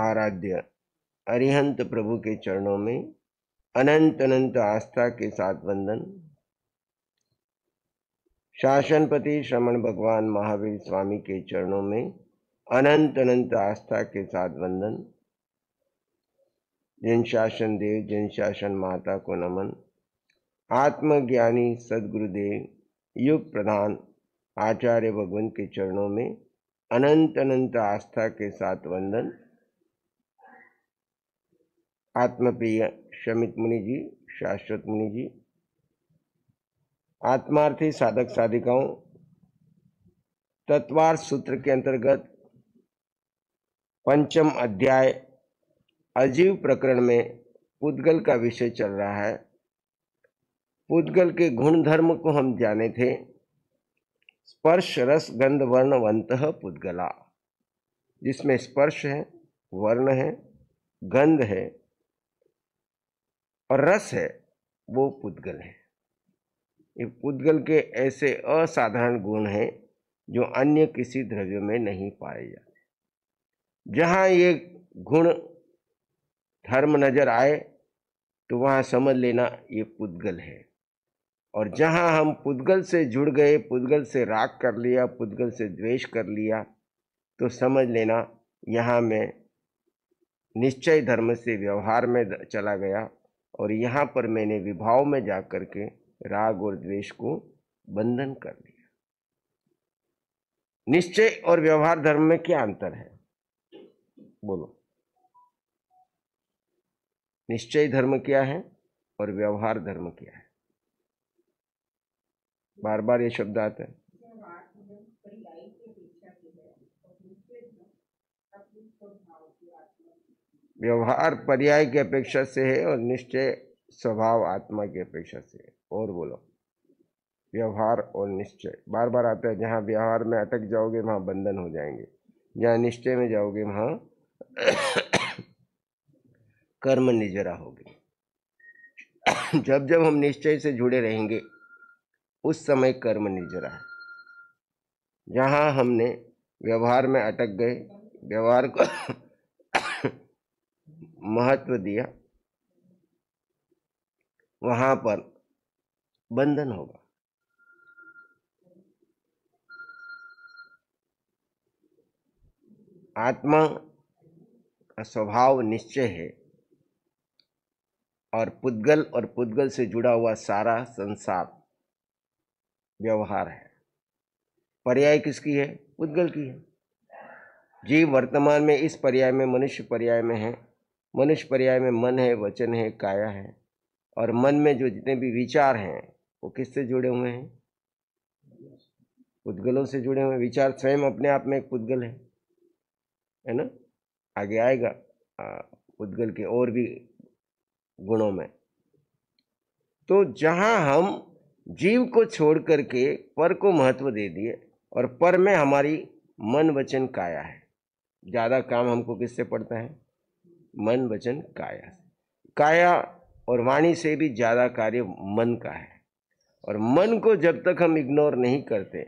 आराध्य अरिहंत प्रभु के चरणों में अनंत अनंत आस्था के साथ वंदन शासनपति श्रमण भगवान महावीर स्वामी के चरणों में अनंत अनंत आस्था के साथ वंदन जिन शासन देव जिन शासन माता को नमन आत्मज्ञानी सदगुरुदेव युग प्रधान आचार्य भगवान के चरणों में अनंत अनंत आस्था के साथ वंदन आत्मप्रिय शमित मुनि जी शाश्वत मुनि जी आत्मार्थी साधक साधिकाओं तत्वार सूत्र के अंतर्गत पंचम अध्याय अजीव प्रकरण में पुद्गल का विषय चल रहा है पुद्गल के गुण धर्म को हम जाने थे स्पर्श रस गंध वर्ण वंत पुद्गला जिसमें स्पर्श है वर्ण है गंध है और रस है वो पुद्गल है ये पुद्गल के ऐसे असाधारण गुण हैं जो अन्य किसी द्रव्य में नहीं पाए जाते जहाँ ये गुण धर्म नजर आए तो वहाँ समझ लेना ये पुद्गल है और जहाँ हम पुद्गल से जुड़ गए पुद्गल से राग कर लिया पुद्गल से द्वेष कर लिया तो समझ लेना यहाँ मैं निश्चय धर्म से व्यवहार में चला गया और यहाँ पर मैंने विभाव में जा कर के राग और द्वेष को बंधन कर लिया निश्चय और व्यवहार धर्म में क्या अंतर है बोलो निश्चय धर्म क्या है और व्यवहार धर्म क्या है बार बार ये शब्द आता है व्यवहार पर्याय की अपेक्षा से है और निश्चय स्वभाव आत्मा की अपेक्षा से है और बोलो व्यवहार और निश्चय बार बार आता है जहाँ व्यवहार में अटक जाओगे वहाँ बंधन हो जाएंगे जहाँ निश्चय में जाओगे वहाँ कर्म निजरा होगी जब जब हम निश्चय से जुड़े रहेंगे उस समय कर्म निर्जरा है जहाँ हमने व्यवहार में अटक गए व्यवहार को महत्व दिया वहाँ पर बंधन होगा आत्मा का स्वभाव निश्चय है और पुद्गल और पुद्गल से जुड़ा हुआ सारा संसार व्यवहार है पर्याय किसकी है उद्गल की है जीव वर्तमान में इस पर्याय में मनुष्य पर्याय में है मनुष्य पर्याय में मन है वचन है काया है और मन में जो जितने भी विचार हैं वो किससे जुड़े हुए हैं पुद्गलों से जुड़े हुए विचार स्वयं अपने आप में एक पुद्गल है है ना आगे आएगा पुद्गल के और भी गुणों में तो जहां हम जीव को छोड़ करके पर को महत्व दे दिए और पर में हमारी मन वचन काया है ज़्यादा काम हमको किससे पड़ता है मन वचन काया काया और वाणी से भी ज़्यादा कार्य मन का है और मन को जब तक हम इग्नोर नहीं करते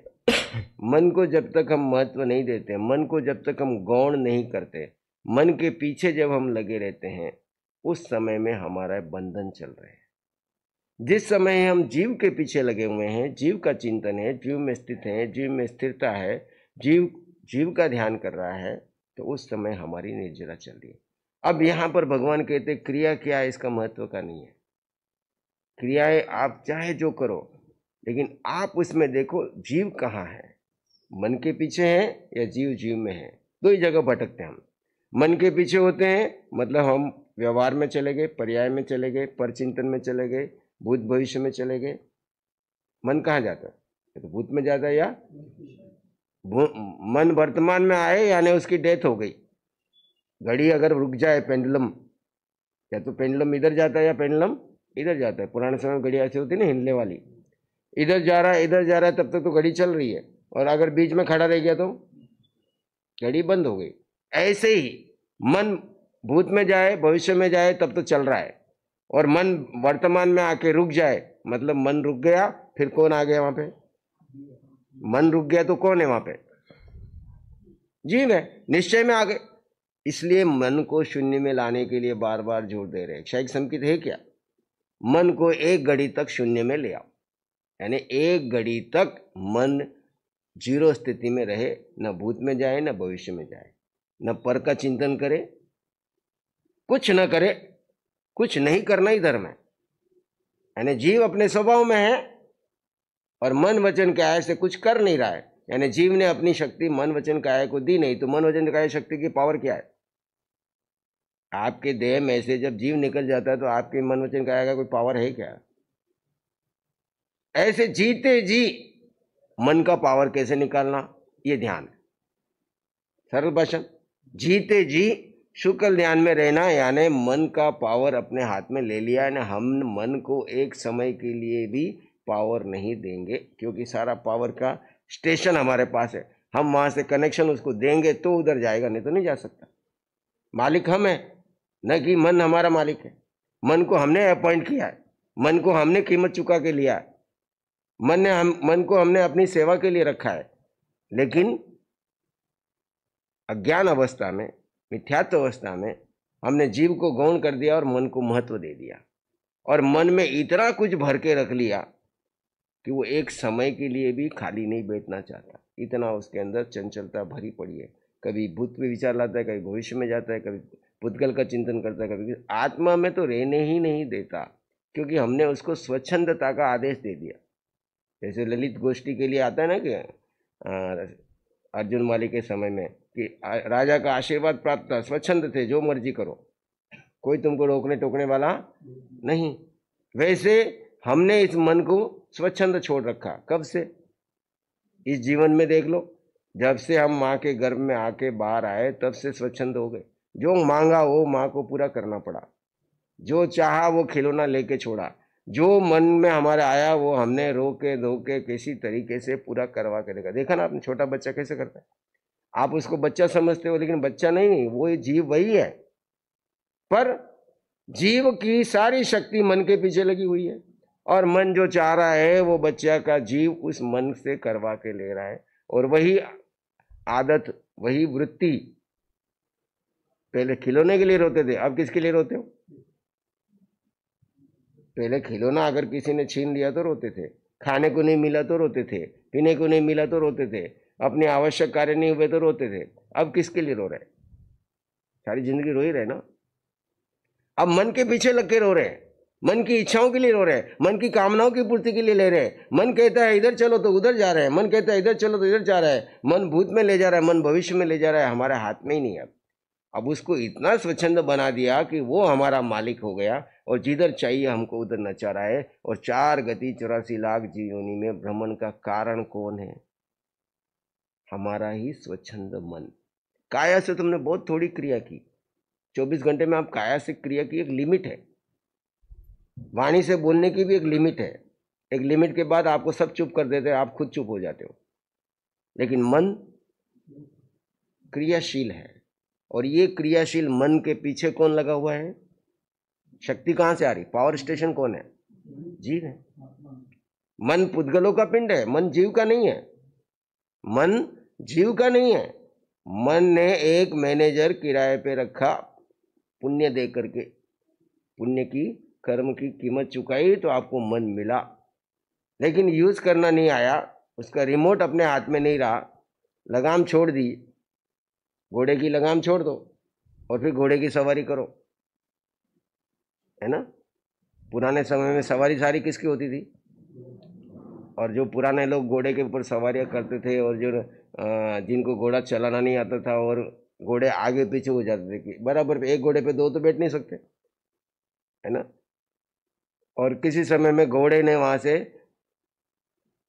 मन को जब तक हम महत्व नहीं देते मन को जब तक हम गौण नहीं करते मन के पीछे जब हम लगे रहते हैं उस समय में हमारा बंधन चल रहे हैं जिस समय हम जीव के पीछे लगे हुए हैं जीव का चिंतन है जीव में स्थित हैं जीव में स्थिरता है जीव जीव का ध्यान कर रहा है तो उस समय हमारी निर्जरा चल रही है अब यहाँ पर भगवान कहते क्रिया क्या है इसका महत्व का नहीं है क्रियाएं आप चाहे जो करो लेकिन आप उसमें देखो जीव कहाँ है मन के पीछे है या जीव जीव में है दो ही जगह भटकते हैं हम मन के पीछे होते हैं मतलब हम व्यवहार में चले गए पर्याय में चले गए परचिंतन में चले गए भूत भविष्य में चले गए मन कहाँ जाता है तो भूत में जाता है या मन वर्तमान में आए यानी उसकी डेथ हो गई घड़ी अगर रुक जाए पेंडुलम या तो पेंडुलम इधर जाता है या पेंडुलम इधर जाता है पुराने समय में घड़ी ऐसी होती ना हिलने वाली इधर जा रहा है इधर जा रहा है तब तक तो घड़ी चल रही है और अगर बीच में खड़ा रह गया तो घड़ी बंद हो गई ऐसे ही मन भूत में जाए भविष्य में जाए तब तो चल रहा है और मन वर्तमान में आके रुक जाए मतलब मन रुक गया फिर कौन आ गया वहां पे मन रुक गया तो कौन है वहां पे जीव है निश्चय में आ गए इसलिए मन को शून्य में लाने के लिए बार बार जोर दे रहे क्षय संकित है क्या मन को एक घड़ी तक शून्य में ले आओ यानी एक घड़ी तक मन जीरो स्थिति में रहे न भूत में जाए न भविष्य में जाए न पर का चिंतन करे कुछ न करे कुछ नहीं करना ही धर्म है यानी जीव अपने स्वभाव में है और मन वचन के आय से कुछ कर नहीं रहा है यानी जीव ने अपनी शक्ति मन वचन काय आय को दी नहीं तो मन वचन काय शक्ति की पावर क्या है आपके देह में से जब जीव निकल जाता है तो आपके मन वचन का कोई पावर है क्या ऐसे जीते जी मन का पावर कैसे निकालना ये ध्यान है सरल भाषण जीते जी शुक्ल ध्यान में रहना यानी मन का पावर अपने हाथ में ले लिया यानी हम मन को एक समय के लिए भी पावर नहीं देंगे क्योंकि सारा पावर का स्टेशन हमारे पास है हम वहाँ से कनेक्शन उसको देंगे तो उधर जाएगा नहीं तो नहीं जा सकता मालिक हम है न कि मन हमारा मालिक है मन को हमने अपॉइंट किया है मन को हमने कीमत चुका के लिया है मन ने हम मन को हमने अपनी सेवा के लिए रखा है लेकिन अज्ञान अवस्था में मिथ्यात्व अवस्था में हमने जीव को गौण कर दिया और मन को महत्व दे दिया और मन में इतना कुछ भर के रख लिया कि वो एक समय के लिए भी खाली नहीं बैठना चाहता इतना उसके अंदर चंचलता भरी पड़ी है कभी भूत पे विचार लाता है कभी भविष्य में जाता है कभी पुतगल का चिंतन करता है कभी आत्मा में तो रहने ही नहीं देता क्योंकि हमने उसको स्वच्छंदता का आदेश दे दिया जैसे ललित गोष्ठी के लिए आता है ना कि अर्जुन मालिक के समय में कि राजा का आशीर्वाद प्राप्त था स्वच्छंद थे जो मर्जी करो कोई तुमको रोकने टोकने वाला नहीं वैसे हमने इस मन को स्वच्छंद छोड़ रखा कब से इस जीवन में देख लो जब से हम माँ के गर्भ में आके बाहर आए तब से स्वच्छंद हो गए जो मांगा वो माँ को पूरा करना पड़ा जो चाहा वो खिलौना लेके छोड़ा जो मन में हमारा आया वो हमने रो के धो के किसी तरीके से पूरा करवा के देखा देखा ना आपने छोटा बच्चा कैसे करता है आप उसको बच्चा समझते हो लेकिन बच्चा नहीं नहीं वो जीव वही है पर जीव की सारी शक्ति मन के पीछे लगी हुई है और मन जो चाह रहा है वो बच्चा का जीव उस मन से करवा के ले रहा है और वही आदत वही वृत्ति पहले खिलौने के लिए रोते थे अब किसके लिए रोते हो पहले खिलौना अगर किसी ने छीन लिया तो रोते थे खाने को नहीं मिला तो रोते थे पीने को नहीं मिला तो रोते थे अपने आवश्यक कार्य नहीं हुए तो रोते थे अब किसके लिए रो रहे सारी जिंदगी रो ही रहे ना अब मन के पीछे लग के रो रहे हैं मन की इच्छाओं के लिए रो रहे हैं मन की कामनाओं की पूर्ति के लिए ले रहे हैं मन कहता है इधर चलो तो उधर जा रहे हैं मन कहता है इधर चलो तो इधर जा रहा है मन भूत में ले जा रहा है मन भविष्य में ले जा रहा है हमारे हाथ में ही नहीं है अब उसको इतना स्वच्छंद बना दिया कि वो हमारा मालिक हो गया और जिधर चाहिए हमको उधर नचा रहा है और चार गति चौरासी लाख जीवनी में भ्रमण का कारण कौन है हमारा ही स्वच्छंद मन काया से तुमने बहुत थोड़ी क्रिया की 24 घंटे में आप काया से क्रिया की एक लिमिट है वाणी से बोलने की भी एक लिमिट है एक लिमिट के बाद आपको सब चुप कर देते हैं आप खुद चुप हो जाते हो लेकिन मन क्रियाशील है और ये क्रियाशील मन के पीछे कौन लगा हुआ है शक्ति कहाँ से आ रही पावर स्टेशन कौन है जीव है मन पुद्गलों का पिंड है मन जीव का नहीं है मन जीव का नहीं है मन ने एक मैनेजर किराए पे रखा पुण्य दे करके पुण्य की कर्म की कीमत चुकाई तो आपको मन मिला लेकिन यूज़ करना नहीं आया उसका रिमोट अपने हाथ में नहीं रहा लगाम छोड़ दी घोड़े की लगाम छोड़ दो और फिर घोड़े की सवारी करो है ना पुराने समय में सवारी सारी किसकी होती थी और जो पुराने लोग घोड़े के ऊपर सवारियाँ करते थे और जो जिनको घोड़ा चलाना नहीं आता था और घोड़े आगे पीछे हो जाते थे कि बराबर एक घोड़े पे दो तो बैठ नहीं सकते है ना और किसी समय में घोड़े ने वहाँ से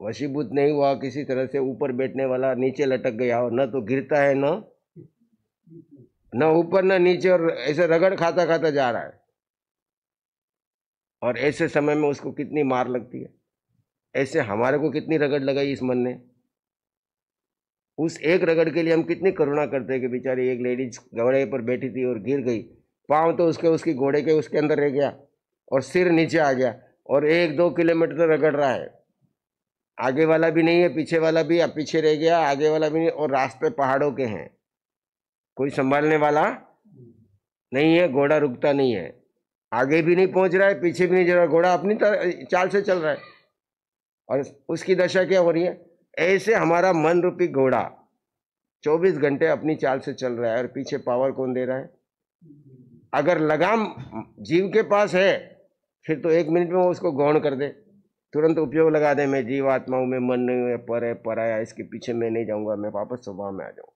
वशीभूत नहीं हुआ किसी तरह से ऊपर बैठने वाला नीचे लटक गया और न तो गिरता है न न ऊपर न नीचे और ऐसे रगड़ खाता खाता जा रहा है और ऐसे समय में उसको कितनी मार लगती है ऐसे हमारे को कितनी रगड़ लगाई इस मन ने उस एक रगड़ के लिए हम कितनी करुणा करते हैं कि बेचारी एक लेडीज घोड़े पर बैठी थी और गिर गई पाँव तो उसके उसकी घोड़े के उसके अंदर रह गया और सिर नीचे आ गया और एक दो किलोमीटर रगड़ रहा है आगे वाला भी नहीं है पीछे वाला भी अब पीछे रह गया आगे वाला भी नहीं और रास्ते पहाड़ों के हैं कोई संभालने वाला नहीं है घोड़ा रुकता नहीं है आगे भी नहीं पहुंच रहा है पीछे भी नहीं जा रहा घोड़ा अपनी चाल से चल रहा है और उसकी दशा क्या हो रही है ऐसे हमारा मन रूपी घोड़ा 24 घंटे अपनी चाल से चल रहा है और पीछे पावर कौन दे रहा है अगर लगाम जीव के पास है फिर तो एक मिनट में वो उसको गौण कर दे तुरंत उपयोग लगा दे मैं जीव आत्मा हूँ मैं मन नहीं हुआ पर है पर आया इसके पीछे मैं नहीं जाऊँगा मैं वापस स्वभाव में आ जाऊँ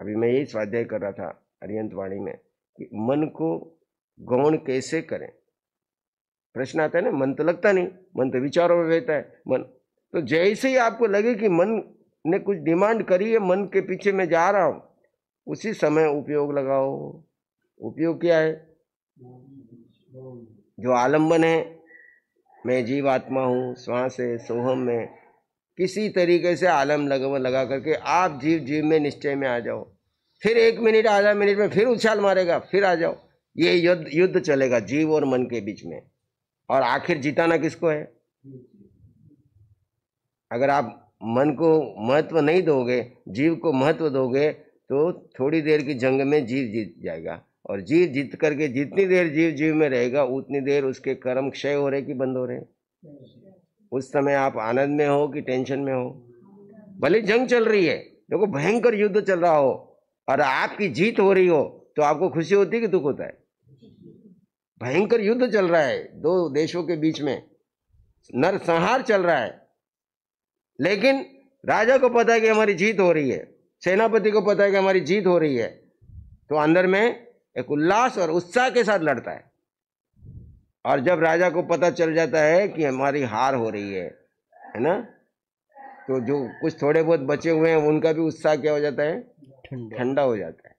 अभी मैं यही स्वाध्याय कर रहा था अरियंत वाणी में कि मन को गौण कैसे करें प्रश्न आता है ना मन तो लगता नहीं मन तो विचारों में रहता है मन तो जैसे ही आपको लगे कि मन ने कुछ डिमांड करी है मन के पीछे मैं जा रहा हूँ उसी समय उपयोग लगाओ उपयोग क्या है जो आलंबन है मैं जीव आत्मा हूँ श्वास है सोहम में किसी तरीके से आलम लगा लगा करके आप जीव जीव में निश्चय में आ जाओ फिर एक मिनट आधा मिनट में फिर उछाल मारेगा फिर आ जाओ ये युद्ध युद्ध चलेगा जीव और मन के बीच में और आखिर जिताना किसको है अगर आप मन को महत्व नहीं दोगे जीव को महत्व दोगे तो थोड़ी देर की जंग में जीव जीत जाएगा और जीव जीत करके जितनी देर जीव जीव में रहेगा उतनी देर उसके कर्म क्षय हो रहे कि बंद हो रहे उस समय आप आनंद में हो कि टेंशन में हो भले जंग चल रही है देखो भयंकर युद्ध चल रहा हो और आपकी जीत हो रही हो तो आपको खुशी होती है कि दुख होता है भयंकर युद्ध चल रहा है दो देशों के बीच में नरसंहार चल रहा है लेकिन राजा को पता है कि हमारी जीत हो रही है सेनापति को पता है कि हमारी जीत हो रही है तो अंदर में एक उल्लास और उत्साह के साथ लड़ता है और जब राजा को पता चल जाता है कि हमारी हार हो रही है है ना तो जो कुछ थोड़े बहुत बचे हुए हैं उनका भी उत्साह क्या हो जाता है ठंडा हो जाता है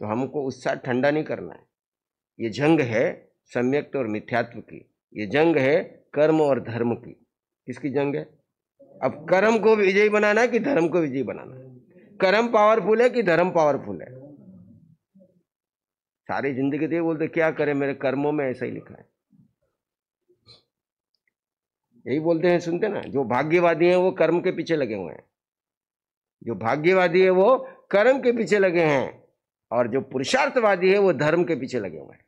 तो हमको उत्साह ठंडा नहीं करना है ये जंग है सम्यक्त तो और मिथ्यात्व की ये जंग है कर्म और धर्म की किसकी जंग है अब कर्म को विजयी बनाना है कि धर्म को विजयी बनाना है कर्म पावरफुल है कि धर्म पावरफुल है सारी जिंदगी तो ये बोलते क्या करें मेरे कर्मों में ऐसा ही लिखा है यही बोलते हैं सुनते ना जो भाग्यवादी हैं वो कर्म के पीछे लगे हुए हैं जो भाग्यवादी है वो कर्म के पीछे लगे हैं और जो पुरुषार्थवादी है वो धर्म के पीछे लगे हुए हैं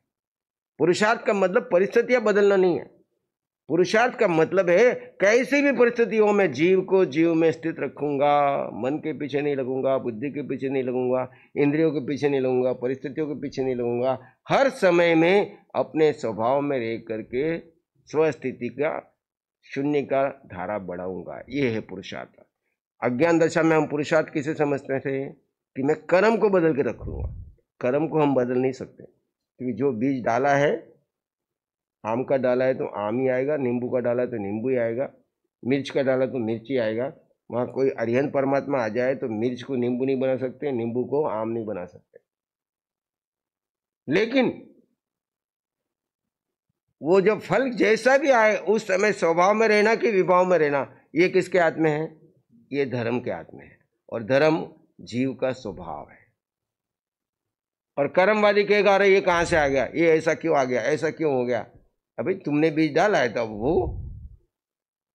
पुरुषार्थ का मतलब परिस्थितियां बदलना नहीं है पुरुषार्थ का मतलब है कैसी भी परिस्थितियों में जीव को जीव में स्थित रखूंगा मन के पीछे नहीं लगूंगा बुद्धि के पीछे नहीं लगूंगा इंद्रियों के पीछे नहीं लगूंगा परिस्थितियों के पीछे नहीं लगूंगा हर समय में अपने स्वभाव में रह करके स्वस्थिति का शून्य का धारा बढ़ाऊंगा ये है पुरुषार्थ अज्ञान दशा में हम पुरुषार्थ किसे समझते थे कि मैं कर्म को बदल के रख लूँगा कर्म को हम बदल नहीं सकते क्योंकि जो बीज डाला है आम का डाला है तो आम ही आएगा नींबू का डाला तो नींबू ही आएगा मिर्च का डाला तो मिर्च ही आएगा वहाँ कोई अरिहन परमात्मा आ जाए तो मिर्च को नींबू नहीं बना सकते नींबू को आम नहीं बना सकते लेकिन वो जब फल जैसा भी आए उस समय स्वभाव में रहना कि विभाव में रहना ये किसके हाथ में है ये धर्म के हाथ में है और धर्म जीव का स्वभाव है और कर्मवादी कहेगा अरे ये कहाँ से आ गया ये ऐसा क्यों आ गया ऐसा क्यों हो गया अभी तुमने बीज डाला है तो वो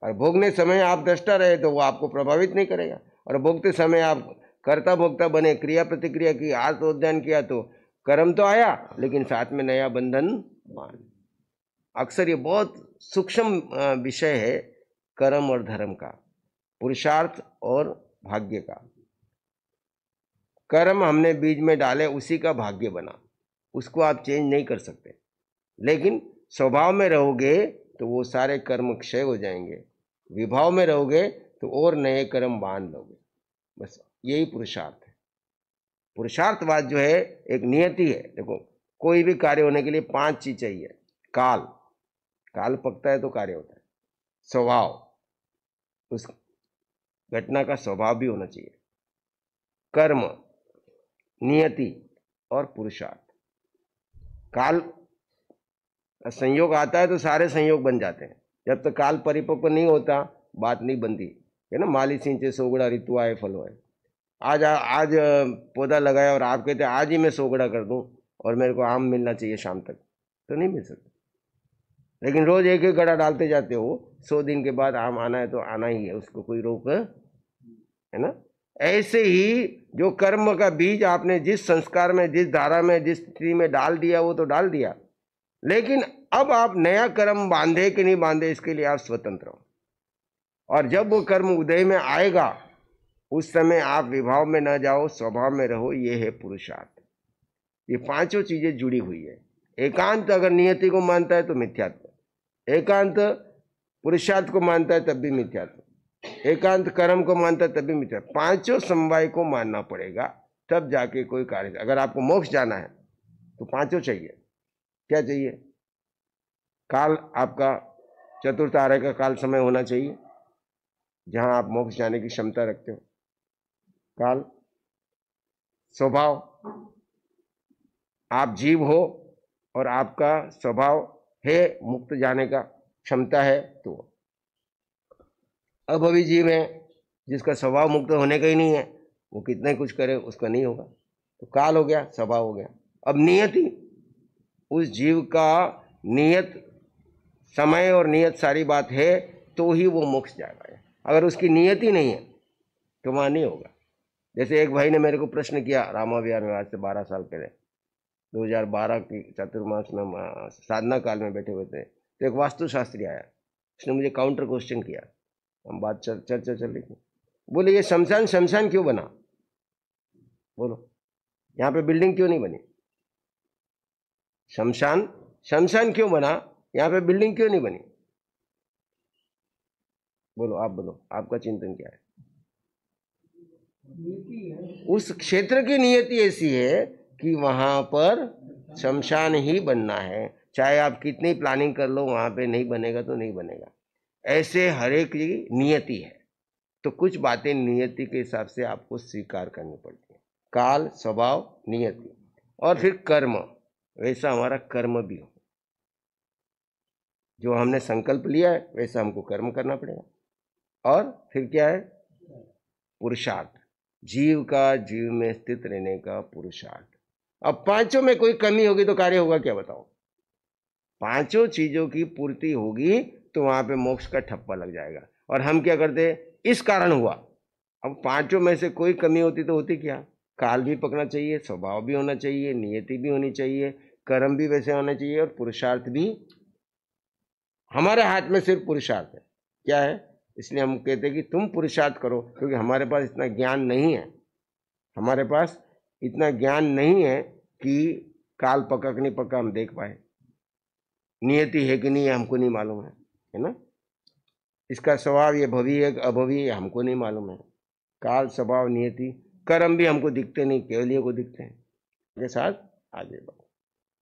और भोगने समय आप दृष्टा रहे तो वो आपको प्रभावित नहीं करेगा और भोगते समय आप कर्ता भोगता बने क्रिया प्रतिक्रिया की आत्मोद्यान किया तो कर्म तो आया लेकिन साथ में नया बंधन मान अक्सर ये बहुत सूक्ष्म विषय है कर्म और धर्म का पुरुषार्थ और भाग्य का कर्म हमने बीज में डाले उसी का भाग्य बना उसको आप चेंज नहीं कर सकते लेकिन स्वभाव में रहोगे तो वो सारे कर्म क्षय हो जाएंगे विभाव में रहोगे तो और नए कर्म बांध लोगे बस यही पुरुषार्थ है पुरुषार्थवाद जो है एक नियति है देखो कोई भी कार्य होने के लिए पांच चीज चाहिए काल काल पकता है तो कार्य होता है स्वभाव उस घटना का स्वभाव भी होना चाहिए कर्म नियति और पुरुषार्थ काल संयोग आता है तो सारे संयोग बन जाते हैं जब तक काल परिपक्व नहीं होता बात नहीं बनती है ना माली सिंचे सोगड़ा ऋतु आए फल आए आज आ, आज पौधा लगाया और आप कहते आज ही मैं सोगड़ा कर दूँ और मेरे को आम मिलना चाहिए शाम तक तो नहीं मिल सकता लेकिन रोज़ एक एक गड़ा डालते जाते हो सौ दिन के बाद आम आना है तो आना ही है उसको कोई रोक है ना ऐसे ही जो कर्म का बीज आपने जिस संस्कार में जिस धारा में जिस स्त्री में डाल दिया वो तो डाल दिया लेकिन अब आप नया कर्म बांधे कि नहीं बांधे इसके लिए आप स्वतंत्र हो और जब वो कर्म उदय में आएगा उस समय आप विभाव में न जाओ स्वभाव में रहो ये है पुरुषार्थ ये पांचों चीजें जुड़ी हुई है एकांत अगर नियति को मानता है तो मिथ्यात्व एकांत पुरुषार्थ को मानता है तब भी मिथ्यात्व एकांत कर्म को मानता है तब भी मिथ्यात्व पांचों समवाय को मानना पड़ेगा तब जाके कोई कार्य अगर आपको मोक्ष जाना है तो पांचों चाहिए क्या चाहिए काल आपका चतुर्थ आर्य का काल समय होना चाहिए जहां आप मोक्ष जाने की क्षमता रखते हो काल स्वभाव आप जीव हो और आपका स्वभाव है मुक्त जाने का क्षमता है तो अब अभी जीव है जिसका स्वभाव मुक्त होने का ही नहीं है वो कितने कुछ करे उसका नहीं होगा तो काल हो गया स्वभाव हो गया अब नियति उस जीव का नियत समय और नियत सारी बात है तो ही वो मोक्ष जाएगा अगर उसकी नियत ही नहीं है तो वहाँ नहीं होगा जैसे एक भाई ने मेरे को प्रश्न किया रामाविहार में आज से बारह साल पहले 2012 की चतुर्मास में साधना काल में बैठे हुए थे तो एक वास्तुशास्त्री आया उसने मुझे काउंटर क्वेश्चन किया हम बात चर्चा चल रही थी बोले ये शमशान शमशान क्यों बना बोलो यहाँ पे बिल्डिंग क्यों नहीं बनी शमशान शमशान क्यों बना यहां पे बिल्डिंग क्यों नहीं बनी बोलो आप बोलो आपका चिंतन क्या है उस क्षेत्र की नियति ऐसी है कि वहां पर शमशान ही बनना है चाहे आप कितनी प्लानिंग कर लो वहां पे नहीं बनेगा तो नहीं बनेगा ऐसे हरेक की नियति है तो कुछ बातें नियति के हिसाब से आपको स्वीकार करनी पड़ती है काल स्वभाव नियति और फिर कर्म वैसा हमारा कर्म भी हो जो हमने संकल्प लिया है वैसा हमको कर्म करना पड़ेगा और फिर क्या है पुरुषार्थ जीव का जीव में स्थित रहने का पुरुषार्थ अब पांचों में कोई कमी होगी तो कार्य होगा क्या बताओ पांचों चीजों की पूर्ति होगी तो वहां पे मोक्ष का ठप्पा लग जाएगा और हम क्या करते इस कारण हुआ अब पांचों में से कोई कमी होती तो होती क्या काल भी पकड़ना चाहिए स्वभाव भी होना चाहिए नियति भी होनी चाहिए कर्म भी वैसे होना चाहिए और पुरुषार्थ भी हमारे हाथ में सिर्फ पुरुषार्थ है क्या है इसलिए हम कहते हैं कि तुम पुरुषार्थ करो क्योंकि हमारे पास इतना ज्ञान नहीं है हमारे पास इतना ज्ञान नहीं है कि काल पका कि नहीं पका हम देख पाए नियति है कि नहीं हमको नहीं मालूम है है ना इसका स्वभाव ये भवी है अभवी है हमको नहीं मालूम है काल स्वभाव नियति कर्म भी हमको दिखते नहीं केवल को दिखते हैं के साथ आगे बढ़ो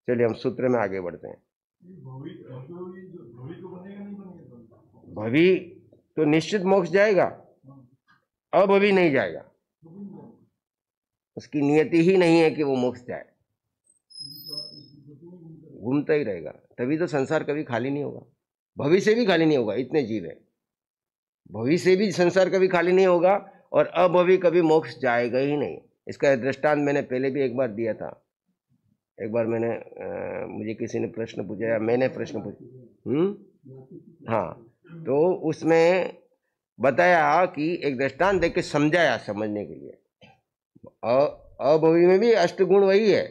चलिए हम सूत्र में आगे बढ़ते हैं भवि तो, तो, तो निश्चित मोक्ष जाएगा अभवी नहीं जाएगा उसकी नियति ही नहीं है कि वो मोक्ष जाए घूमता ही रहेगा तभी तो संसार कभी खाली नहीं होगा भविष्य भी खाली नहीं होगा इतने जीव है भविष्य भी संसार कभी खाली नहीं होगा और अब अभी कभी मोक्ष जाएगा ही नहीं इसका दृष्टांत मैंने पहले भी एक बार दिया था एक बार मैंने आ, मुझे किसी ने प्रश्न पूछा या मैंने प्रश्न पूछा हाँ तो उसमें बताया कि एक दृष्टांत देख के समझाया समझने के लिए अभवी में भी अष्टगुण वही है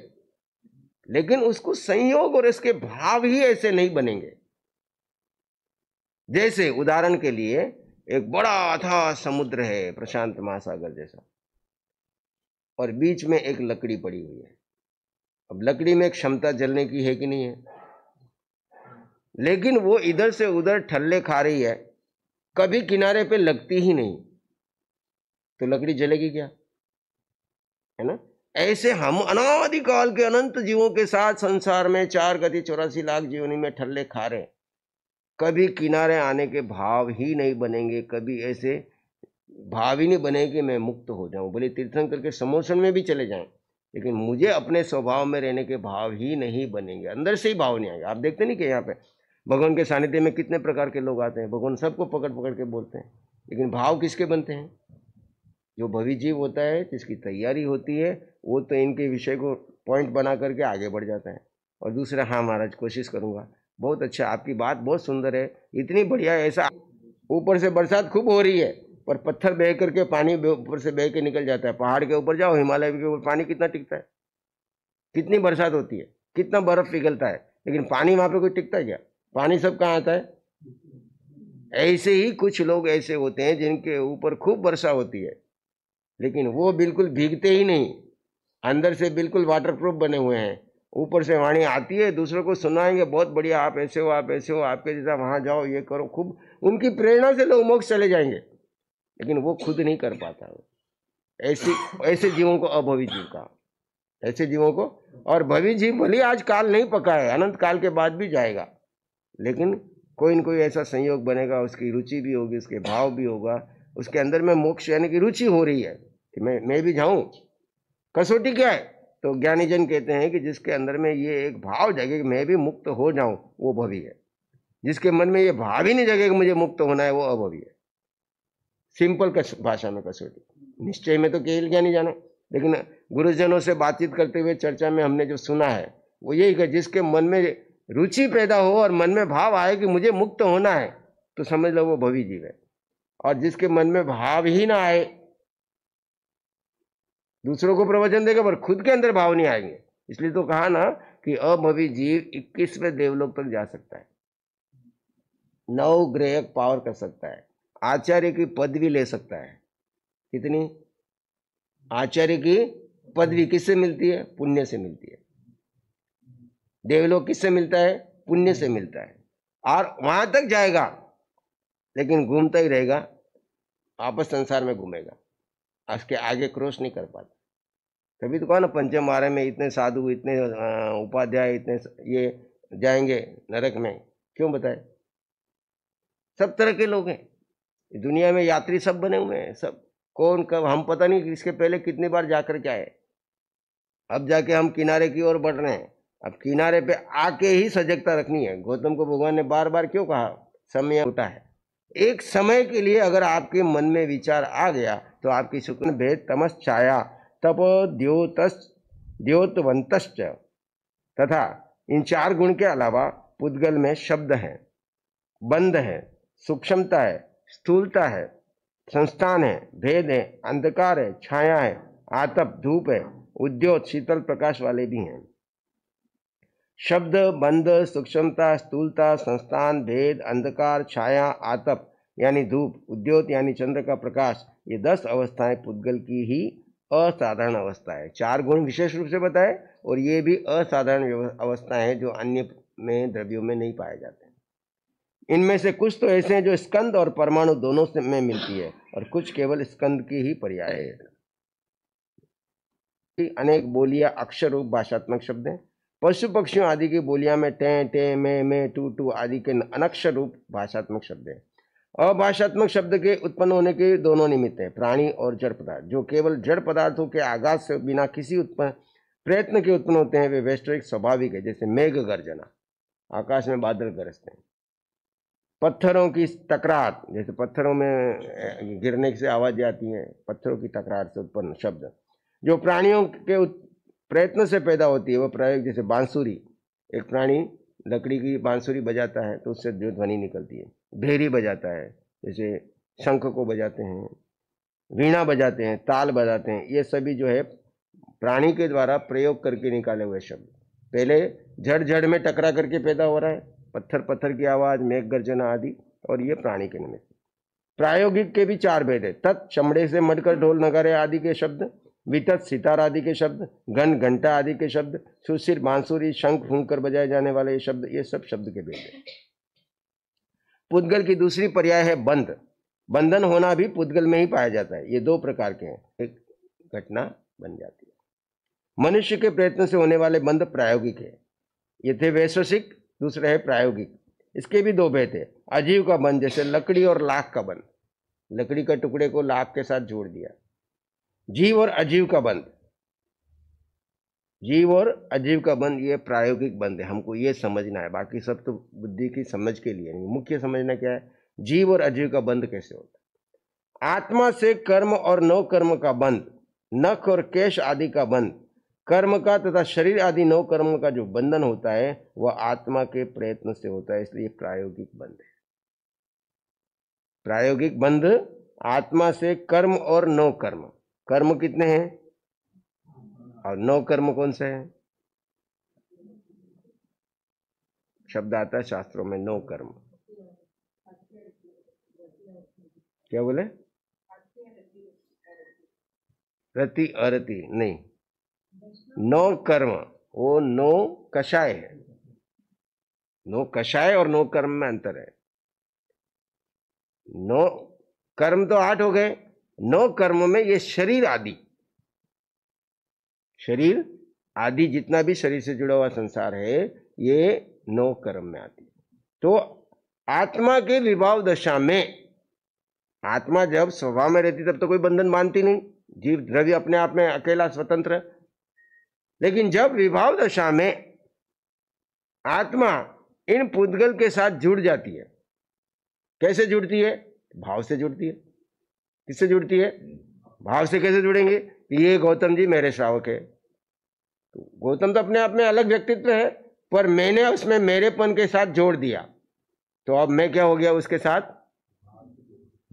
लेकिन उसको संयोग और इसके भाव ही ऐसे नहीं बनेंगे जैसे उदाहरण के लिए एक बड़ा अथा समुद्र है प्रशांत महासागर जैसा और बीच में एक लकड़ी पड़ी हुई है अब लकड़ी में क्षमता जलने की है कि नहीं है लेकिन वो इधर से उधर ठल्ले खा रही है कभी किनारे पे लगती ही नहीं तो लकड़ी जलेगी क्या है ना ऐसे हम अनादिकाल के अनंत जीवों के साथ संसार में चार गति चौरासी लाख जीवनी में ठल्ले खा रहे हैं कभी किनारे आने के भाव ही नहीं बनेंगे कभी ऐसे भाव ही नहीं बने कि मैं मुक्त हो जाऊं बोले तीर्थंकर के समोषण में भी चले जाएं लेकिन मुझे अपने स्वभाव में रहने के भाव ही नहीं बनेंगे अंदर से ही भाव नहीं आएगा आप देखते नहीं कि यहाँ पे भगवान के सानिध्य में कितने प्रकार के लोग आते हैं भगवान सबको पकड़ पकड़ के बोलते हैं लेकिन भाव किसके बनते हैं जो भविजीव होता है जिसकी तैयारी होती है वो तो इनके विषय को पॉइंट बना करके आगे बढ़ जाता है और दूसरा हाँ महाराज कोशिश करूँगा बहुत अच्छा आपकी बात बहुत सुंदर है इतनी बढ़िया ऐसा ऊपर से बरसात खूब हो रही है पर पत्थर बह करके पानी ऊपर से बह के निकल जाता है पहाड़ के ऊपर जाओ हिमालय के ऊपर पानी कितना टिकता है कितनी बरसात होती है कितना बर्फ पिघलता है लेकिन पानी वहाँ पे कोई टिकता है क्या पानी सब कहाँ आता है ऐसे ही कुछ लोग ऐसे होते हैं जिनके ऊपर खूब वर्षा होती है लेकिन वो बिल्कुल भीगते ही नहीं अंदर से बिल्कुल वाटर बने हुए हैं ऊपर से वाणी आती है दूसरों को सुनाएंगे बहुत बढ़िया आप ऐसे हो आप ऐसे हो आपके जैसा वहाँ जाओ ये करो खूब उनकी प्रेरणा से लोग मोक्ष चले जाएंगे लेकिन वो खुद नहीं कर पाता वो ऐसी ऐसे जीवों को अभवी जीव का ऐसे जीवों को और भवी जीव भले आज काल नहीं पका है अनंत काल के बाद भी जाएगा लेकिन कोई न कोई ऐसा संयोग बनेगा उसकी रुचि भी होगी उसके भाव भी होगा उसके अंदर में मोक्ष यानी कि रुचि हो रही है कि मैं मैं भी जाऊँ कसौटी क्या है तो ज्ञानी जन कहते हैं कि जिसके अंदर में ये एक भाव जगे कि मैं भी मुक्त हो जाऊं वो भवी है जिसके मन में ये भाव ही नहीं जगे कि मुझे मुक्त होना है वो अभवी है सिंपल भाषा में कसौटी निश्चय में तो केवल ज्ञानी जाना लेकिन गुरुजनों से बातचीत करते हुए चर्चा में हमने जो सुना है वो यही कि जिसके मन में रुचि पैदा हो और मन में भाव आए कि मुझे मुक्त होना है तो समझ लो वो भवी जीव है और जिसके मन में भाव ही ना आए दूसरों को प्रवचन देगा पर खुद के अंदर भाव नहीं आएंगे इसलिए तो कहा ना कि अभवी जीव इक्कीसवें देवलोक तक जा सकता है नव ग्रहक पावर कर सकता है आचार्य की पदवी ले सकता है कितनी आचार्य की पदवी किससे मिलती है पुण्य से मिलती है देवलोक किससे मिलता है पुण्य से मिलता है और वहां तक जाएगा लेकिन घूमता ही रहेगा आपस संसार में घूमेगा उसके आगे क्रॉस नहीं कर पाते कभी तो कौन ना पंचम मारे में इतने साधु इतने उपाध्याय इतने ये जाएंगे नरक में क्यों बताए सब तरह के लोग हैं दुनिया में यात्री सब बने हुए हैं सब कौन कब हम पता नहीं इसके पहले कितनी बार जाकर के आए अब जाके हम किनारे की ओर बढ़ रहे हैं अब किनारे पे आके ही सजगता रखनी है गौतम को भगवान ने बार बार क्यों कहा समय उठा है एक समय के लिए अगर आपके मन में विचार आ गया तो आपकी शुक्र भेद तमस छाया तप द्योत द्योतवंत तथा इन चार गुण के अलावा पुद्गल में शब्द है बंध है सूक्ष्मता है स्थूलता है संस्थान है भेद है अंधकार है छाया है आतप धूप है उद्योग शीतल प्रकाश वाले भी हैं शब्द बंध सूक्ष्मता स्थूलता संस्थान भेद अंधकार छाया आतप यानी धूप उद्योत यानी चंद्र का प्रकाश ये दस अवस्थाएं पुद्गल की ही असाधारण अवस्था है चार गुण विशेष रूप से बताए और ये भी असाधारण अवस्थाएं हैं जो अन्य में द्रव्यों में नहीं पाए जाते इनमें से कुछ तो ऐसे हैं जो स्कंद और परमाणु दोनों से में मिलती है और कुछ केवल स्कंद की ही पर्याय है अनेक बोलियां अक्षर रूप भाषात्मक शब्द हैं पशु पक्षियों आदि की बोलियां में टें टे में में टू टू आदि के अनक्षर रूप भाषात्मक शब्द हैं अभाषात्मक शब्द के उत्पन्न होने के दोनों निमित्त हैं प्राणी और जड़ पदार्थ जो केवल जड़ पदार्थों के आगाज से बिना किसी उत्पन्न प्रयत्न के उत्पन्न होते हैं वे वैश्विक स्वाभाविक है जैसे मेघ गर्जना आकाश में बादल गरजते हैं पत्थरों की तकरार जैसे पत्थरों में गिरने से आवाज आती है पत्थरों की तकरार से उत्पन्न शब्द जो प्राणियों के प्रयत्न से पैदा होती है वह प्रयोग जैसे बांसुरी एक प्राणी लकड़ी की बांसुरी बजाता है तो उससे जो ध्वनि निकलती है भेरी बजाता है जैसे शंख को बजाते हैं वीणा बजाते हैं ताल बजाते हैं ये सभी जो है प्राणी के द्वारा प्रयोग करके निकाले हुए शब्द पहले जड़ जड़ में टकरा करके पैदा हो रहा है पत्थर पत्थर की आवाज़ मेघ गर्जना आदि और ये प्राणी के निमित्त प्रायोगिक के भी चार भेद है तत् चमड़े से मटकर ढोल नगारे आदि के शब्द वितत सितार आदि के शब्द घन घंटा आदि के शब्द सुशिर बांसुरी शंख फूंक कर बजाए जाने वाले ये शब्द ये सब शब्द के भेद हैं पुद्गल की दूसरी पर्याय है बंध बंधन होना भी पुद्गल में ही पाया जाता है ये दो प्रकार के हैं एक घटना बन जाती है मनुष्य के प्रयत्न से होने वाले बंध प्रायोगिक है ये थे वैश्विक दूसरे है प्रायोगिक इसके भी दो भेद है अजीव का बंध जैसे लकड़ी और लाख का बंध लकड़ी का टुकड़े को लाख के साथ जोड़ दिया जीव और अजीव का बंध जीव और अजीव का बंध ये प्रायोगिक बंध है हमको ये समझना है बाकी सब तो बुद्धि की समझ के लिए नहीं मुख्य समझना क्या है जीव और अजीव का बंध कैसे होता है आत्मा से कर्म और नौ कर्म का बंध नख और केश आदि का बंध कर्म का तथा शरीर आदि नौ कर्म का जो बंधन होता है वह आत्मा के प्रयत्न से होता है इसलिए प्रायोगिक बंध है प्रायोगिक बंध आत्मा से कर्म और नौ कर्म कर्म कितने हैं और नौ कर्म कौन से हैं शब्द आता है शास्त्रों में नौ कर्म क्या बोले रति अरति नहीं नौ कर्म वो नौ कषाय है नौ कषाय और नौ कर्म में अंतर है नौ कर्म तो आठ हो गए नौ कर्मों में ये शरीर आदि शरीर आदि जितना भी शरीर से जुड़ा हुआ संसार है ये नौ कर्म में आती है तो आत्मा के विभाव दशा में आत्मा जब स्वभाव में रहती तब तो कोई बंधन मानती नहीं जीव द्रव्य अपने आप में अकेला स्वतंत्र है लेकिन जब विभाव दशा में आत्मा इन पुद्गल के साथ जुड़ जाती है कैसे जुड़ती है भाव से जुड़ती है किससे जुड़ती है भाव से कैसे जुड़ेंगे ये गौतम जी मेरे श्रावक है तो गौतम तो अपने आप में अलग व्यक्तित्व है पर मैंने उसमें मेरेपन के साथ जोड़ दिया तो अब मैं क्या हो गया उसके साथ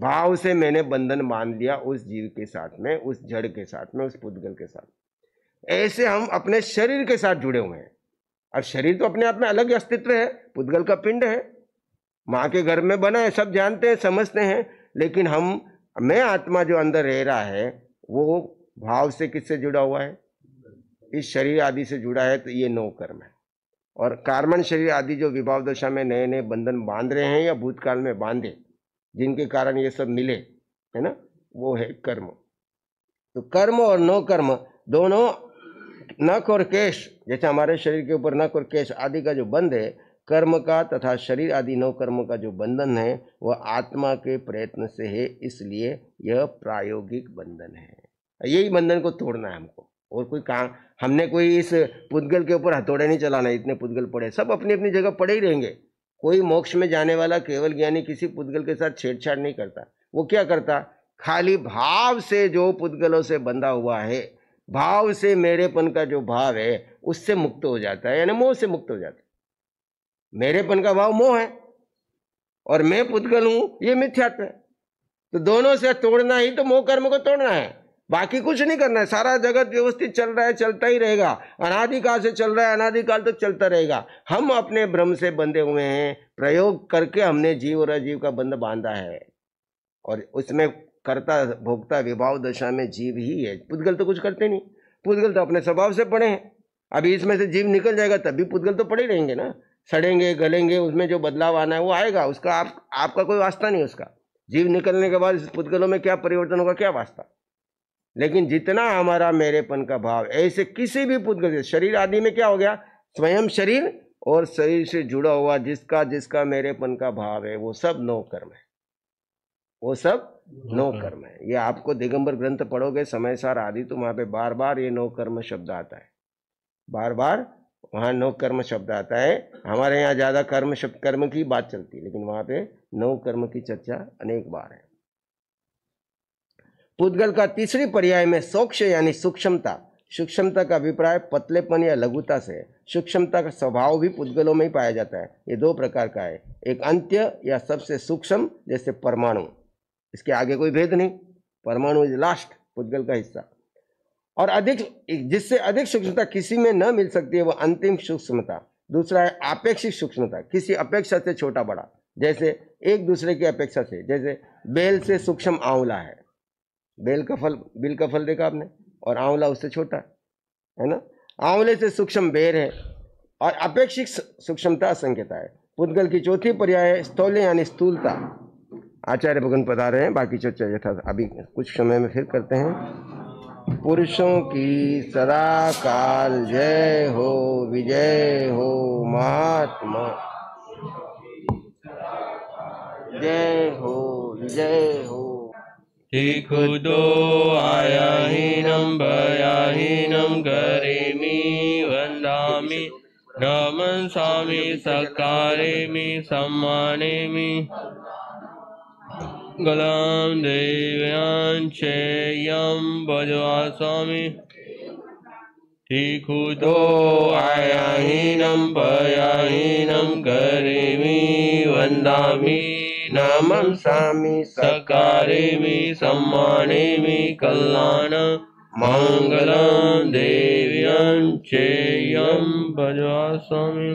भाव से मैंने बंधन बांध लिया उस जीव के साथ में उस जड़ के साथ में उस पुद्गल के साथ ऐसे हम अपने शरीर के साथ जुड़े हुए हैं और शरीर तो अपने आप में अलग अस्तित्व है पुद्गल का पिंड है माँ के घर में बना है सब जानते हैं समझते हैं लेकिन हम मैं आत्मा जो अंदर रह रहा है वो भाव से किससे जुड़ा हुआ है इस शरीर आदि से जुड़ा है तो ये नौ कर्म है और कार्बन शरीर आदि जो विभाव दशा में नए नए बंधन बांध रहे हैं या भूतकाल में बांधे जिनके कारण ये सब मिले है ना वो है कर्म तो कर्म और नौ कर्म दोनों नक और केश जैसे हमारे शरीर के ऊपर नख और केश आदि का जो बंध है कर्म का तथा शरीर आदि नौ कर्मों का जो बंधन है वह आत्मा के प्रयत्न से है इसलिए यह प्रायोगिक बंधन है यही बंधन को तोड़ना है हमको और कोई काम हमने कोई इस पुद्गल के ऊपर हथौड़े नहीं चलाना इतने पुद्गल पड़े सब अपनी अपनी जगह पड़े ही रहेंगे कोई मोक्ष में जाने वाला केवल ज्ञानी किसी पुद्गल के साथ छेड़छाड़ नहीं करता वो क्या करता खाली भाव से जो पुद्गलों से बंधा हुआ है भाव से मेरेपन का जो भाव है उससे मुक्त हो जाता है यानी मोह से मुक्त हो जाता है मेरेपन का भाव मोह है और मैं पुतगल हूं ये मिथ्यात्व है तो दोनों से तोड़ना ही तो मोह कर्म को तोड़ना है बाकी कुछ नहीं करना है सारा जगत व्यवस्थित चल रहा है चलता ही रहेगा अनादिकाल से चल रहा है अनादिकाल तक तो चलता रहेगा हम अपने भ्रम से बंधे हुए हैं प्रयोग करके हमने जीव और अजीव का बंध बांधा है और उसमें कर्ता भोक्ता विभाव दशा में जीव ही है पुतगल तो कुछ करते नहीं पुतगल तो अपने स्वभाव से पड़े हैं अभी इसमें से जीव निकल जाएगा तब भी पुतगल तो पड़े रहेंगे ना सड़ेंगे गलेंगे उसमें जो बदलाव आना है वो आएगा उसका आप आपका कोई वास्ता नहीं उसका जीव निकलने के बाद इस पुतगलों में क्या परिवर्तन होगा क्या वास्ता लेकिन जितना हमारा मेरेपन का भाव ऐसे किसी भी पुतगल से शरीर आदि में क्या हो गया स्वयं शरीर और शरीर से जुड़ा हुआ जिसका जिसका मेरेपन का भाव है वो सब नौ कर्म है वो सब नौ कर्म है ये आपको दिगंबर ग्रंथ पढ़ोगे समय सार आदि तो वहां पे बार बार ये नौ कर्म शब्द आता है बार बार वहाँ नौ कर्म शब्द आता है हमारे यहाँ ज़्यादा कर्म शब्द कर्म की बात चलती है लेकिन वहाँ पे नौ कर्म की चर्चा अनेक बार है पुद्गल का तीसरी पर्याय में सौक्ष यानी सूक्ष्मता सूक्ष्मता का अभिप्राय पतलेपन या लघुता से सूक्ष्मता का स्वभाव भी पुद्गलों में ही पाया जाता है ये दो प्रकार का है एक अंत्य या सबसे सूक्ष्म जैसे परमाणु इसके आगे कोई भेद नहीं परमाणु इज लास्ट पुद्गल का हिस्सा और अधिक जिससे अधिक सूक्ष्मता किसी में न मिल सकती है वह अंतिम सूक्ष्मता दूसरा है आपेक्षिक सूक्ष्मता किसी अपेक्षा से छोटा बड़ा जैसे एक दूसरे की अपेक्षा से जैसे बेल से सूक्ष्म आंवला है बेल का फल बिल का फल देखा आपने और आंवला उससे छोटा है ना आंवले से सूक्ष्म बेर है और अपेक्षिक सूक्ष्मता संकेता है पुद्गल की चौथी पर्याय स्थौल यानी स्थूलता आचार्य भगवान पधारे हैं बाकी चर्चा यथा अभी कुछ समय में फिर करते हैं पुरुषों की सदा काल जय हो विजय हो महात्मा जय हो विजय हो खुदो आयाहीनं भयाहीनं करेमि वन्दामि स्वामी सकारेमी सम्मानेमी गलां दैव्यांशेयं भजवासामि ठीकुतो आयाहीनं पयाहीनं करिमि वन्दामि नमंसामि सकारिमि सम्मानेमि कल्याण मङ्गलं देव्यं चेयं स्वामी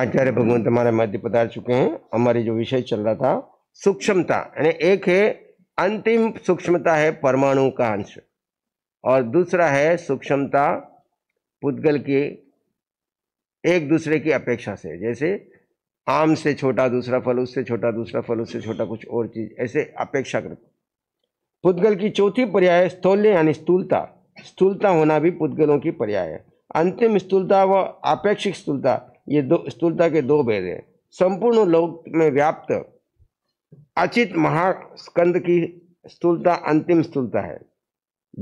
आचार्य भगवंत हमारे मध्य पधार चुके हैं हमारी जो विषय चल रहा था सूक्ष्मता यानी एक है अंतिम सूक्ष्मता है परमाणु का अंश और दूसरा है सूक्ष्मता पुद्गल की एक दूसरे की अपेक्षा से जैसे आम से छोटा दूसरा फल उससे छोटा दूसरा फल उससे छोटा कुछ और चीज़ ऐसे अपेक्षा करते पुद्गल की चौथी पर्याय स्थौल्य यानी स्थूलता स्थूलता होना भी पुद्गलों की पर्याय है अंतिम स्थूलता व आपेक्षिक स्थूलता ये दो स्थूलता के दो भेद हैं संपूर्ण लोक में व्याप्त अचित महास्कंद की स्थूलता अंतिम स्थूलता है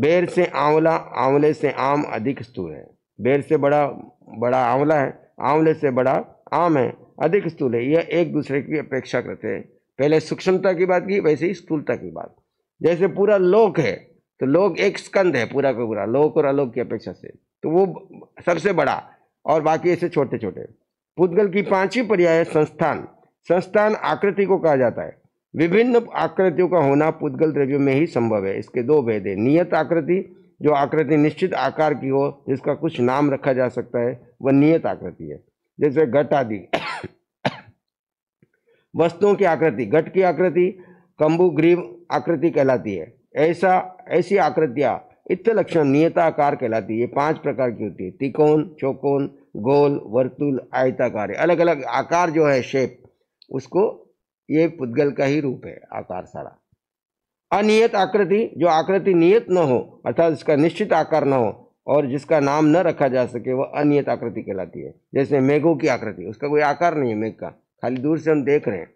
बेर से आंवला आंवले से आम अधिक स्थूल है बेर से बड़ा बड़ा आंवला है आंवले से बड़ा आम है अधिक स्थूल है यह एक दूसरे की अपेक्षा करते हैं पहले सूक्ष्मता की बात की वैसे ही स्थूलता की बात जैसे पूरा लोक है तो लोक एक स्कंद है पूरा का पूरा लोक और अलोक की अपेक्षा से तो वो सबसे बड़ा और बाकी ऐसे छोटे छोटे पुद्गल की पांचवी पर्याय संस्थान संस्थान आकृति को कहा जाता है विभिन्न आकृतियों का होना पुद्गल द्रव्य में ही संभव है इसके दो भेद हैं नियत आकृति जो आकृति निश्चित आकार की हो जिसका कुछ नाम रखा जा सकता है वह नियत आकृति है जैसे घट आदि वस्तुओं की आकृति घट की आकृति कंबू ग्रीव आकृति कहलाती है ऐसा ऐसी आकृतियाँ इत्य लक्षण आकार कहलाती है ये पांच प्रकार की होती है तिकोण चौकोन गोल वर्तुल आयताकार अलग अलग आकार जो है शेप उसको ये पुद्गल का ही रूप है आकार सारा अनियत आकृति जो आकृति नियत न हो अर्थात इसका निश्चित आकार न हो और जिसका नाम न रखा जा सके वह अनियत आकृति कहलाती है जैसे मेघों की आकृति उसका कोई आकार नहीं है मेघ का खाली दूर से हम देख रहे हैं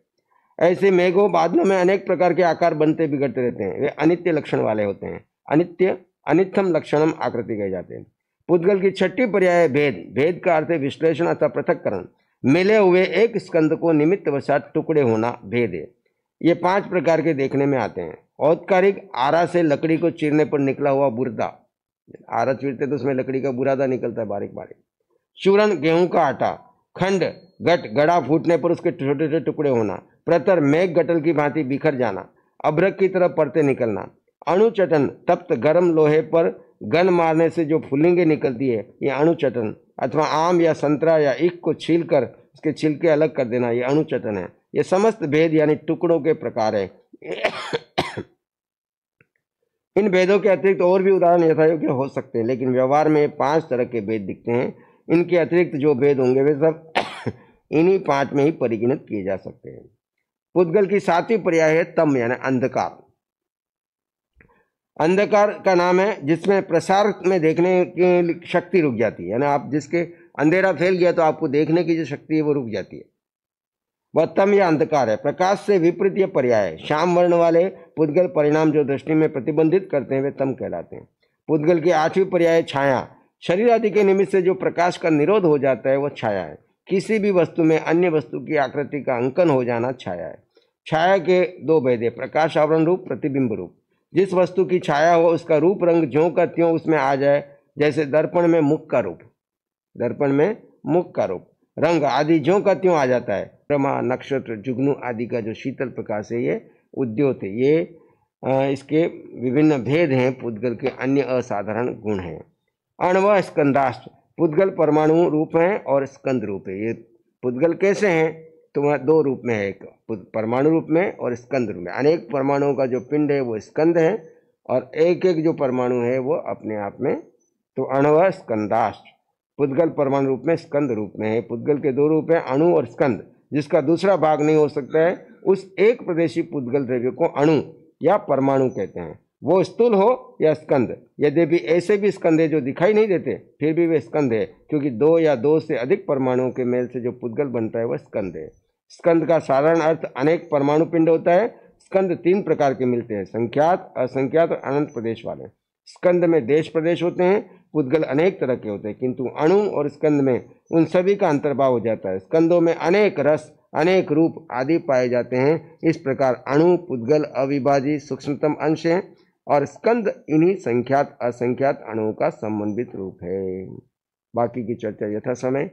ऐसे मेघों बादलों में अनेक प्रकार के आकार बनते बिगड़ते रहते हैं वे अनित्य लक्षण वाले होते हैं अनित्य अनितम लक्षणम आकृति कहे जाते हैं पुद्गल की छठी पर्याय भेद भेद का अर्थ विश्लेषण अथवा पृथककरण मिले हुए एक स्कंद को निमित्त वसात टुकड़े होना भेद है ये पांच प्रकार के देखने में आते हैं औतकारिक आरा से लकड़ी को चीरने पर निकला हुआ बुरदा आरा चीरते तो उसमें लकड़ी का बुरादा निकलता है बारीक बारीक चूरण गेहूं का आटा खंड गट गड़ा फूटने पर उसके छोटे छोटे टुकड़े होना प्रतर मेघ गटल की भांति बिखर जाना अभ्रक की तरह परते निकलना अणुचटन तप्त गर्म लोहे पर गन मारने से जो फुलिंगे निकलती है ये अणुचटन अथवा आम या संतरा या इक को छीलकर उसके छिलके अलग कर देना ये अणुचटन है ये समस्त भेद यानी टुकड़ों के प्रकार है इन भेदों के अतिरिक्त और भी उदाहरण यथायोग्य हो सकते हैं लेकिन व्यवहार में पांच तरह के भेद दिखते हैं इनके अतिरिक्त जो भेद होंगे वे सब इन्हीं पांच में ही परिगणित किए जा सकते हैं पुद्गल की सातवीं पर्याय है तम यानी अंधकार अंधकार का नाम है जिसमें प्रसार में देखने की शक्ति रुक जाती है यानी आप जिसके अंधेरा फैल गया तो आपको देखने की जो शक्ति है वो रुक जाती है वह तम या अंधकार है प्रकाश से विपरीत यह पर्याय है श्याम वर्ण वाले पुद्गल परिणाम जो दृष्टि में प्रतिबंधित करते हैं वे तम कहलाते हैं पुद्गल की आठवीं पर्याय छाया शरीर आदि के निमित्त से जो प्रकाश का निरोध हो जाता है वह छाया है किसी भी वस्तु में अन्य वस्तु की आकृति का अंकन हो जाना छाया है छाया के दो भेदे प्रकाश आवरण रूप प्रतिबिंब रूप जिस वस्तु की छाया हो उसका रूप रंग ज्यों का त्यों उसमें आ जाए जैसे दर्पण में मुख का रूप दर्पण में मुख का रूप रंग आदि ज्यों का त्यों आ जाता है क्रमा नक्षत्र जुगनू आदि का जो शीतल प्रकाश है ये उद्योत है ये इसके विभिन्न भेद हैं पुद्गल के अन्य असाधारण गुण हैं अणव स्कंदाष्ट पुद्गल परमाणु रूप हैं और स्कंद रूप है ये पुद्गल कैसे हैं तो वह दो रूप में है एक परमाणु रूप में और स्कंद रूप में अनेक परमाणुओं का जो पिंड है वो स्कंद है और एक एक जो परमाणु है वो अपने आप में तो अणव स्कंदाष्ट पुद्गल परमाणु रूप में स्कंद रूप में है पुद्गल के दो रूप हैं अणु और स्कंद जिसका दूसरा भाग नहीं हो सकता है उस एक प्रदेशी पुद्गल द्रव्य को अणु या परमाणु कहते हैं वो स्थूल हो या स्कंद भी ऐसे भी स्कंद है जो दिखाई नहीं देते फिर भी वे स्कंद है क्योंकि दो या दो से अधिक परमाणुओं के मेल से जो पुद्गल बनता है वह स्कंद है स्कंद का साधारण अर्थ अनेक परमाणु पिंड होता है स्कंद तीन प्रकार के मिलते हैं संख्यात असंख्यात और अनंत प्रदेश वाले स्कंद में देश प्रदेश होते हैं पुद्गल अनेक तरह के होते हैं किंतु अणु और स्कंद में उन सभी का अंतर्भाव हो जाता है स्कंदों में अनेक रस अनेक रूप आदि पाए जाते हैं इस प्रकार अणु पुद्गल अविभाजी सूक्ष्मतम अंश हैं और स्कंद इन्हीं संख्यात असंख्यात अणुओं का संबंधित रूप है बाकी की चर्चा यथा समय